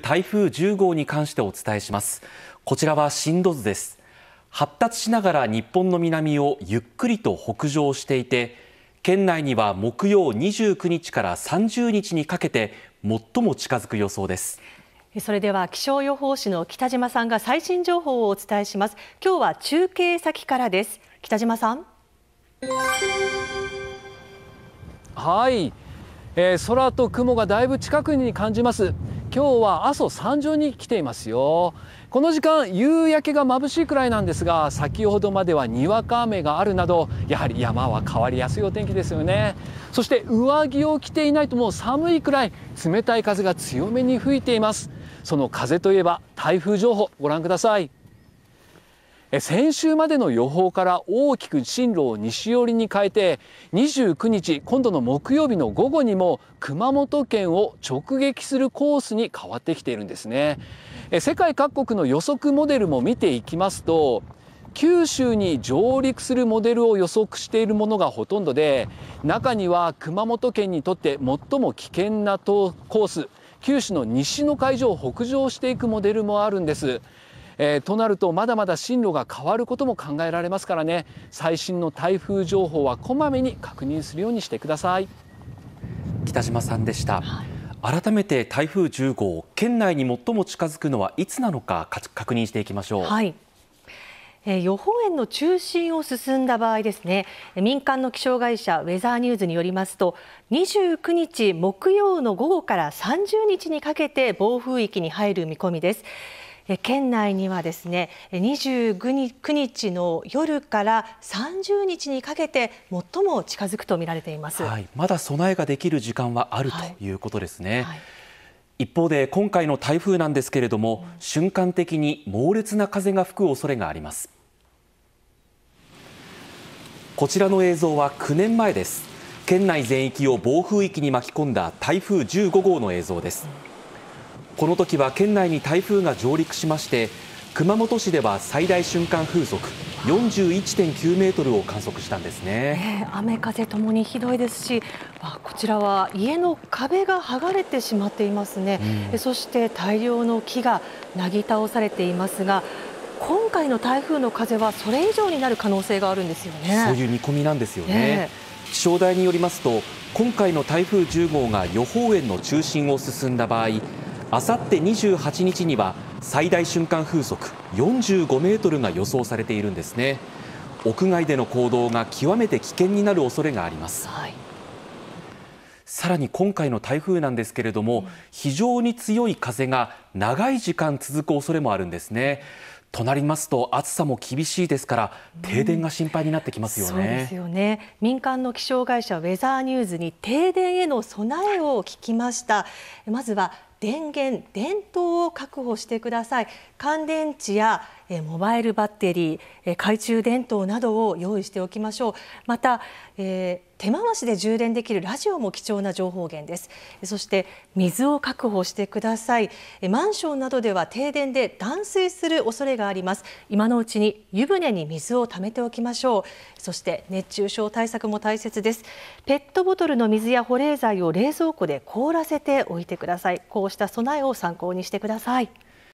台風10号に関してお伝えしますこちらは進路図です発達しながら日本の南をゆっくりと北上していて県内には木曜29日から30日にかけて最も近づく予想ですそれでは気象予報士の北島さんが最新情報をお伝えします今日は中継先からです北島さんはい、えー、空と雲がだいぶ近くに感じます今日は阿蘇山上に来ていますよこの時間夕焼けが眩しいくらいなんですが先ほどまではにわか雨があるなどやはり山は変わりやすいお天気ですよねそして上着を着ていないともう寒いくらい冷たい風が強めに吹いていますその風といえば台風情報ご覧ください先週までの予報から大きく進路を西寄りに変えて29日今度の木曜日の午後にも熊本県を直撃するコースに変わってきているんですね世界各国の予測モデルも見ていきますと九州に上陸するモデルを予測しているものがほとんどで中には熊本県にとって最も危険なコース九州の西の海上を北上していくモデルもあるんです。えー、となるとまだまだ進路が変わることも考えられますからね最新の台風情報はこまめに確認するようにしてください北島さんでした、改めて台風10号県内に最も近づくのはいつなのか確認していきましょう、はいえー、予報円の中心を進んだ場合ですね民間の気象会社ウェザーニューズによりますと29日木曜の午後から30日にかけて暴風域に入る見込みです県内にはですね29日の夜から30日にかけて最も近づくと見られています、はい、まだ備えができる時間はあるということですね、はい、一方で今回の台風なんですけれども、うん、瞬間的に猛烈な風が吹く恐れがありますこちらの映像は9年前です県内全域を暴風域に巻き込んだ台風15号の映像です、うんこの時は県内に台風が上陸しまして熊本市では最大瞬間風速41.9メートルを観測したんですね、ね、雨風ともにひどいですしこちらは家の壁が剥がれてしまっていますね、うん、そして大量の木がなぎ倒されていますが今回の台風の風はそれ以上になる可能性があるんですよねそういう見込みなんですよね、ね気象台によりますと今回の台風10号が予報円の中心を進んだ場合あさって28日には最大瞬間風速45メートルが予想されているんですね屋外での行動が極めて危険になる恐れがあります、はい、さらに今回の台風なんですけれども、非常に強い風が長い時間続く恐れもあるんですねとなりますと暑さも厳しいですから停電が心配になってきますよね、うん、そうですよね民間の気象会社ウェザーニューズに停電への備えを聞きましたまずは電源、電灯を確保してください。乾電池やモバイルバッテリー、懐中電灯などを用意しておきましょう。また、えー、手回しで充電できるラジオも貴重な情報源です。そして水を確保してください。マンションなどでは停電で断水する恐れがあります。今のうちに湯船に水を溜めておきましょう。そして熱中症対策も大切です。ペットボトルの水や保冷剤を冷蔵庫で凍らせておいてください。こうした備えを参考にしてください。